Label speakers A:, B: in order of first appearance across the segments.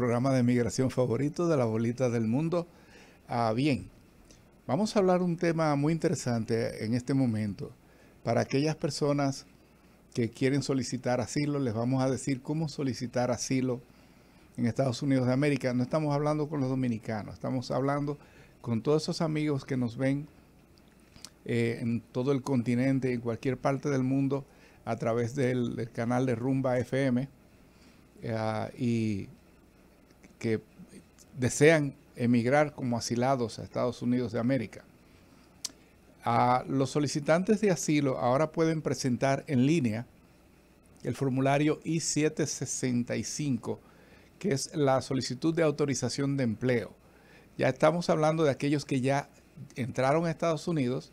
A: programa de migración favorito de la bolita del mundo. Ah, bien, vamos a hablar un tema muy interesante en este momento. Para aquellas personas que quieren solicitar asilo, les vamos a decir cómo solicitar asilo en Estados Unidos de América. No estamos hablando con los dominicanos, estamos hablando con todos esos amigos que nos ven eh, en todo el continente, en cualquier parte del mundo, a través del, canal de Rumba FM. Eh, y que desean emigrar como asilados a Estados Unidos de América. A los solicitantes de asilo ahora pueden presentar en línea el formulario I-765, que es la solicitud de autorización de empleo. Ya estamos hablando de aquellos que ya entraron a Estados Unidos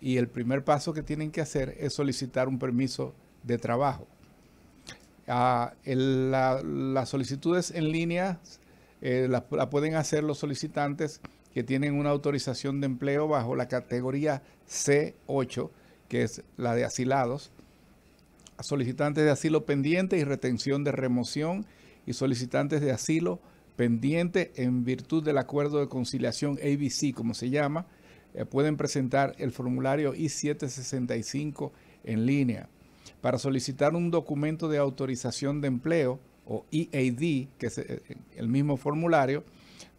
A: y el primer paso que tienen que hacer es solicitar un permiso de trabajo. Ah, las solicitudes en línea eh, las la pueden hacer los solicitantes que tienen una autorización de empleo bajo la categoría C8, que es la de asilados, solicitantes de asilo pendiente y retención de remoción y solicitantes de asilo pendiente en virtud del acuerdo de conciliación ABC, como se llama, eh, pueden presentar el formulario I-765 en línea para solicitar un documento de autorización de empleo o EAD, que es eh, eh, el mismo formulario,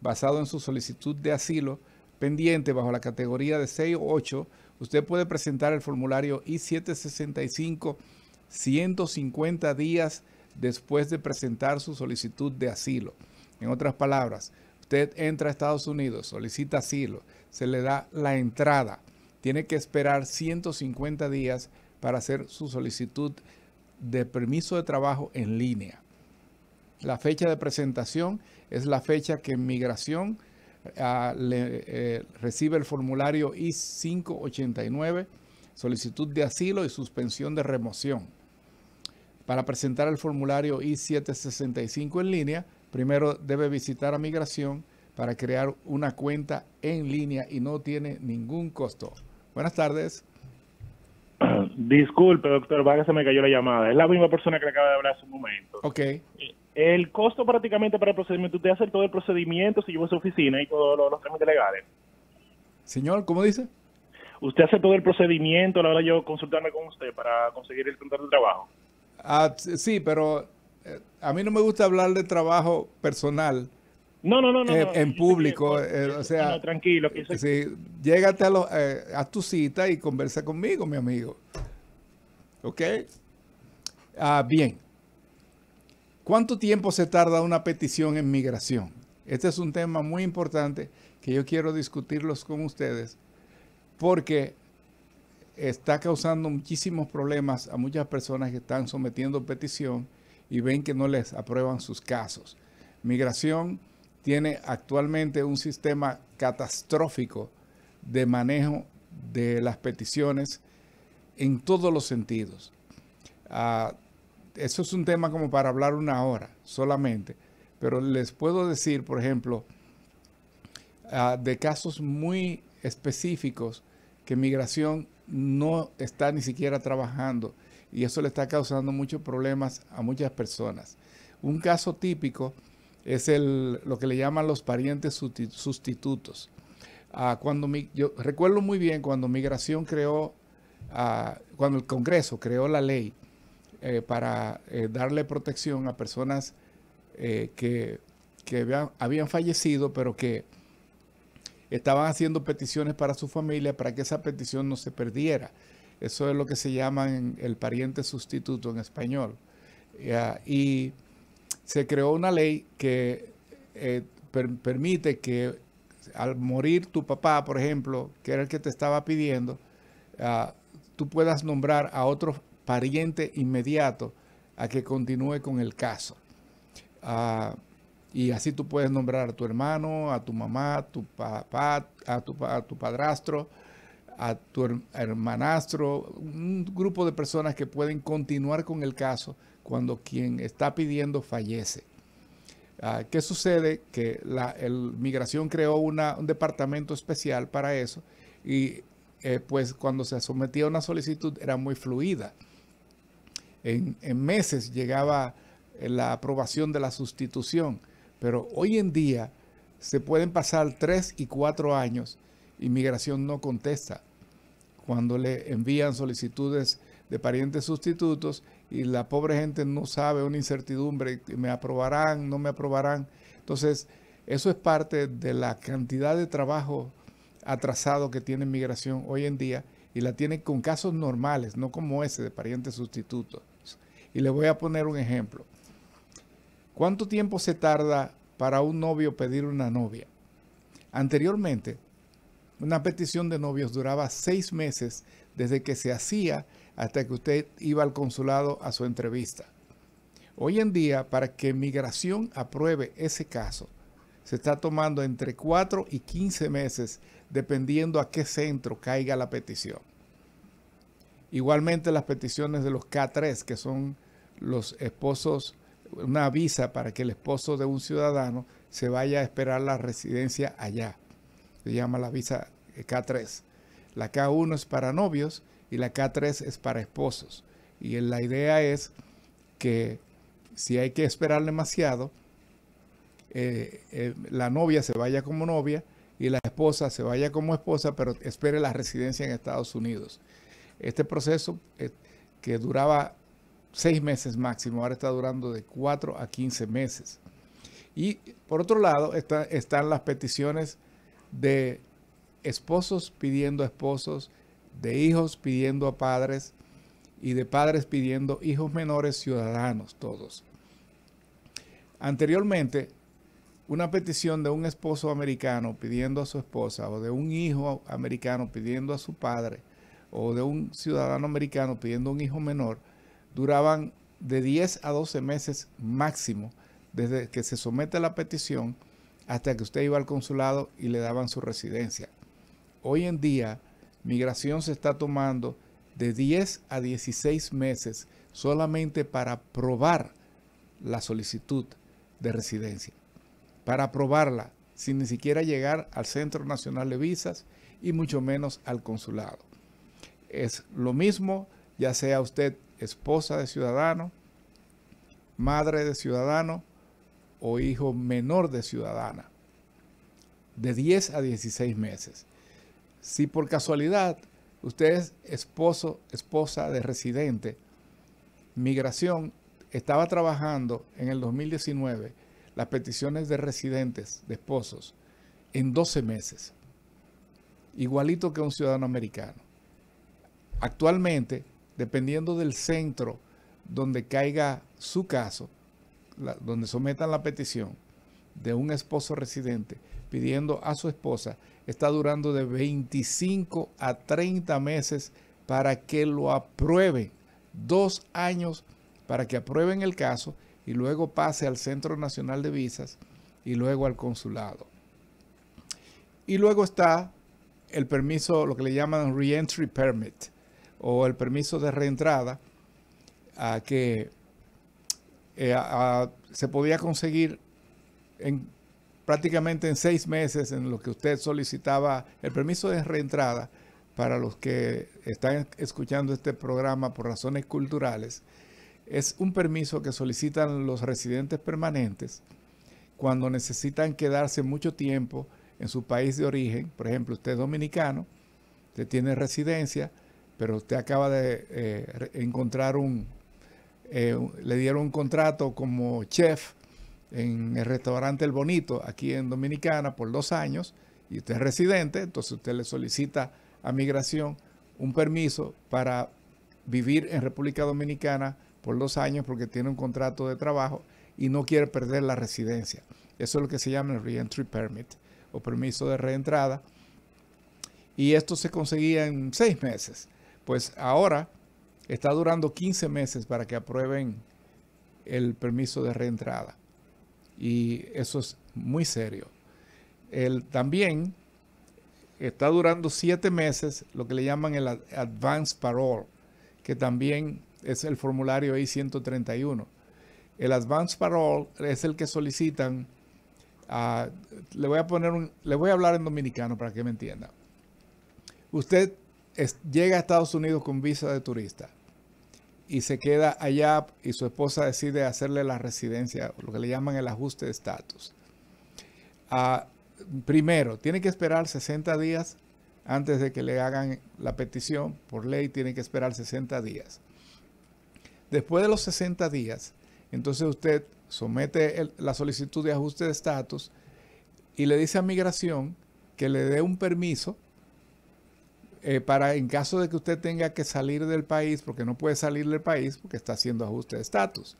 A: basado en su solicitud de asilo pendiente bajo la categoría de 6 o 8, usted puede presentar el formulario I-765 150 días después de presentar su solicitud de asilo. En otras palabras, usted entra a Estados Unidos, solicita asilo, se le da la entrada, tiene que esperar 150 días para hacer su solicitud de permiso de trabajo en línea. La fecha de presentación es la fecha que migración eh, ah, eh, recibe el formulario I-589, solicitud de asilo y suspensión de remoción. Para presentar el formulario I-765 en línea, primero debe visitar a migración para crear una cuenta en línea y no tiene ningún costo. Buenas tardes. Disculpe, doctor Vargas, se me cayó la llamada. Es la misma persona que le acaba de hablar hace un momento. Ok. El costo prácticamente para el procedimiento, usted hace todo el procedimiento, se lleva a su oficina y todos los, trámites legales. Señor, ¿cómo dice? Usted hace todo el procedimiento, a la hora yo consultarme con usted para conseguir el contrato de trabajo. Ah, sí, pero eh, a mí no me gusta hablar de trabajo personal. No, no, no, no. Eh, en público, eh, o sea. tranquilo. Que llega sí, a, los, a tu cita y conversa conmigo, mi amigo. ¿Ok? Ah, bien. ¿Cuánto tiempo se tarda una petición en migración? Este es un tema muy importante que yo quiero discutirlos con ustedes porque está causando muchísimos problemas a muchas personas que están sometiendo petición y ven que no les aprueban sus casos. Migración tiene actualmente un sistema catastrófico de manejo de las peticiones en todos los sentidos. Ah, eso es un tema como para hablar una hora solamente, pero les puedo decir, por ejemplo, ah, de casos muy específicos que migración no está ni siquiera trabajando y eso le está causando muchos problemas a muchas personas. Un caso típico es lo que le llaman los parientes sustitutos. Ah, cuando yo recuerdo muy bien cuando Migración creó cuando el Congreso creó la ley eh, para eh, darle protección a personas eh, que, habían, fallecido, pero que estaban haciendo peticiones para su familia para que esa petición no se perdiera. Eso es lo que se llama el pariente sustituto en español. y se creó una ley que permite que al morir tu papá, por ejemplo, que era el que te estaba pidiendo, ah, tú puedas nombrar a otro pariente inmediato a que continúe con el caso. Ah, y así tú puedes nombrar a tu hermano, a tu mamá, a tu papá, a tu, tu padrastro, a tu hermanastro, un grupo de personas que pueden continuar con el caso cuando quien está pidiendo fallece. Ah, ¿Qué sucede? Que la el migración creó un departamento especial para eso y eh, pues cuando se sometía a una solicitud era muy fluida. En, en meses llegaba eh, la aprobación de la sustitución, pero hoy en día se pueden pasar tres y cuatro años y migración no contesta cuando le envían solicitudes de parientes sustitutos y la pobre gente no sabe, una incertidumbre, me aprobarán, no me aprobarán. Entonces, eso es parte de la cantidad de trabajo atrasado que tiene migración hoy en día y la tiene con casos normales, no como ese de parientes sustitutos. Y le voy a poner un ejemplo. ¿Cuánto tiempo se tarda para un novio pedir una novia? Anteriormente, una petición de novios duraba seis meses desde que se hacía hasta que usted iba al consulado a su entrevista. Hoy en día, para que migración apruebe ese caso, se está tomando entre 4 y 15 meses, dependiendo a qué centro caiga la petición. Igualmente las peticiones de los K3, que son los esposos, una visa para que el esposo de un ciudadano se vaya a esperar la residencia allá. Se llama la visa eh, K3. La K1 es para novios y la K3 es para esposos. Y la idea es que si hay que esperar demasiado, eh, eh, la novia se vaya como novia y la esposa se vaya como esposa, pero espere la residencia en Estados Unidos. Este proceso eh, que duraba seis meses máximo, ahora está durando de cuatro a quince meses. Y por otro lado están las peticiones de esposos pidiendo a esposos, de hijos pidiendo a padres y de padres pidiendo hijos menores ciudadanos todos. Anteriormente, una petición de un esposo americano pidiendo a su esposa o de un hijo americano pidiendo a su padre o de un ciudadano americano pidiendo a un hijo menor duraban de 10 a 12 meses máximo desde que se somete la petición hasta que usted iba al consulado y le daban su residencia. Hoy en día, migración se está tomando de 10 a 16 meses solamente para probar la solicitud de residencia para aprobarla, sin ni siquiera llegar al Centro Nacional de Visas y mucho menos al consulado. Es lo mismo, ya sea usted esposa de ciudadano, madre de ciudadano o hijo menor de ciudadana, de 10 a 16 meses. Si por casualidad usted es esposo, esposa de residente, migración estaba trabajando en el 2019 las peticiones de residentes, de esposos, en 12 meses, igualito que un ciudadano americano. Actualmente, dependiendo del centro donde caiga su caso, donde sometan la petición de un esposo residente pidiendo a su esposa, está durando de 25 a 30 meses para que lo aprueben. Dos años para que aprueben el caso y luego pase al Centro Nacional de Visas y luego al consulado. Y luego está el permiso, lo que le llaman Reentry Permit o el permiso de reentrada, a que eh, se podía conseguir en, prácticamente en seis meses en lo que usted solicitaba el permiso de reentrada para los que están escuchando este programa por razones culturales es un permiso que solicitan los residentes permanentes cuando necesitan quedarse mucho tiempo en su país de origen. Por ejemplo, usted es dominicano, usted tiene residencia, pero usted acaba de eh, encontrar eh, un, le dieron un contrato como chef en el restaurante El Bonito, aquí en Dominicana, por dos años, y usted es residente, entonces usted le solicita a migración un permiso para vivir en República Dominicana por dos años porque tiene un contrato de trabajo y no quiere perder la residencia. Eso es lo que se llama el reentry permit o permiso de reentrada. Y esto se conseguía en seis meses. Pues ahora está durando 15 meses para que aprueben el permiso de reentrada. Y eso es muy serio. también está durando siete meses lo que le llaman el advance parole, que también es el formulario I-131. El Advance Parole es el que solicitan. Ah, le voy a poner un, le voy a hablar en dominicano para que me entienda. Usted llega a Estados Unidos con visa de turista y se queda allá y su esposa decide hacerle la residencia, lo que le llaman el ajuste de estatus. Ah, primero, tiene que esperar 60 días antes de que le hagan la petición. Por ley, tiene que esperar 60 días. Después de los 60 días, entonces usted somete la solicitud de ajuste de estatus y le dice a migración que le dé un permiso eh, para en caso de que usted tenga que salir del país, porque no puede salir del país porque está haciendo ajuste de estatus.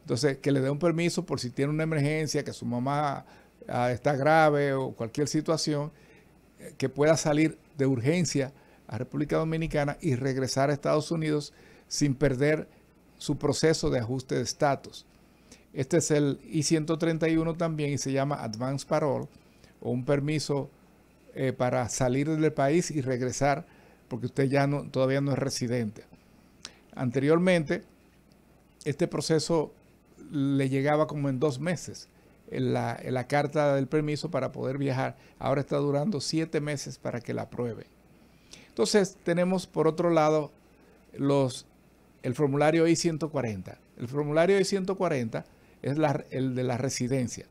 A: Entonces, que le dé un permiso por si tiene una emergencia, que su mamá ah, está grave o cualquier situación, eh, que pueda salir de urgencia a República Dominicana y regresar a Estados Unidos sin perder su proceso de ajuste de estatus. Este es el I-131 también y se llama Advance Parole o un permiso eh, para salir del país y regresar porque usted ya no, todavía no es residente. Anteriormente, este proceso le llegaba como en dos meses en la, carta del permiso para poder viajar. Ahora está durando siete meses para que la apruebe. Entonces tenemos por otro lado los el formulario I-140. El formulario I-140 es el de la residencia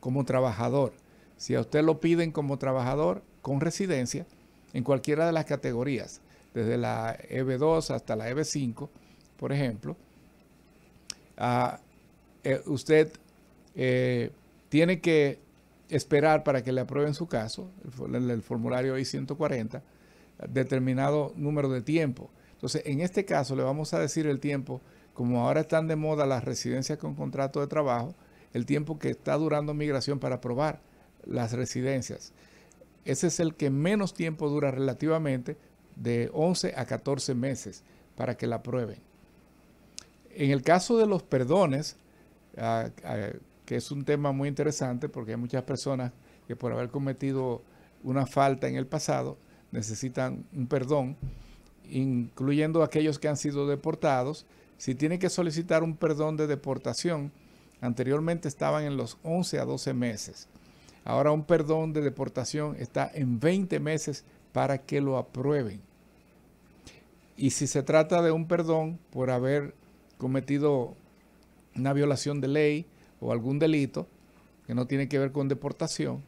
A: como trabajador. Si a usted lo piden como trabajador con residencia, en cualquiera de las categorías, desde la EB2 hasta la EB5, por ejemplo, ah, eh, usted eh, tiene que esperar para que le aprueben su caso, el, el formulario I-140, determinado número de tiempo. Entonces, en este caso le vamos a decir el tiempo, como ahora están de moda las residencias con contrato de trabajo, el tiempo que está durando migración para aprobar las residencias. Ese es el que menos tiempo dura relativamente, de 11 a 14 meses, para que la aprueben. En el caso de los perdones, ah, ah, que es un tema muy interesante porque hay muchas personas que por haber cometido una falta en el pasado necesitan un perdón incluyendo aquellos que han sido deportados, si tienen que solicitar un perdón de deportación, anteriormente estaban en los 11 a 12 meses. Ahora un perdón de deportación está en 20 meses para que lo aprueben. Y si se trata de un perdón por haber cometido una violación de ley o algún delito que no tiene que ver con deportación,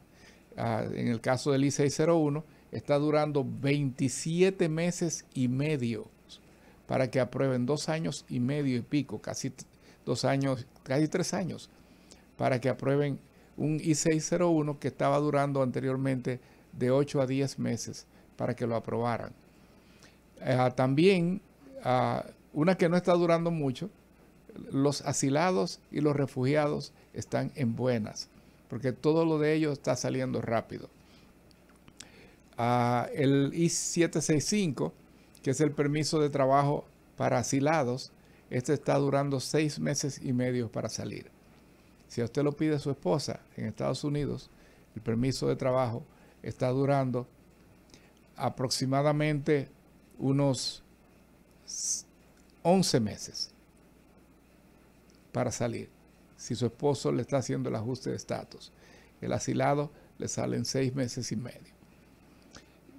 A: ah, en el caso del I-601, está durando 27 meses y medio para que aprueben dos años y medio y pico, casi dos años, casi tres años, para que aprueben un I-601 que estaba durando anteriormente de 8 a 10 meses para que lo aprobaran. Ah, también, ah, una que no está durando mucho, los asilados y los refugiados están en buenas, porque todo lo de ellos está saliendo rápido el I-765, que es el permiso de trabajo para asilados. Este está durando seis meses y medio para salir. Si a usted lo pide su esposa en Estados Unidos, el permiso de trabajo está durando aproximadamente unos 11 meses para salir. Si su esposo le está haciendo el ajuste de estatus, el asilado le salen seis meses y medio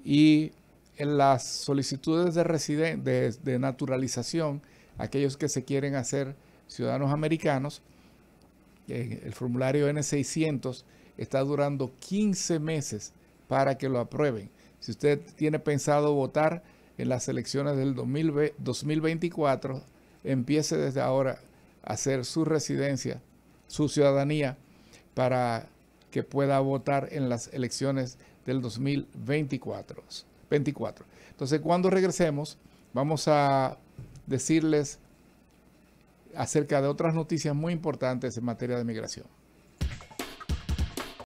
A: y en las solicitudes de, de, naturalización, aquellos que se quieren hacer ciudadanos americanos, eh, el formulario N600 está durando 15 meses para que lo aprueben. Si usted tiene pensado votar en las elecciones del 2024, empiece desde ahora a hacer su residencia, su ciudadanía, para que pueda votar en las elecciones del 2024. Entonces, cuando regresemos, vamos a decirles acerca de otras noticias muy importantes en materia de migración.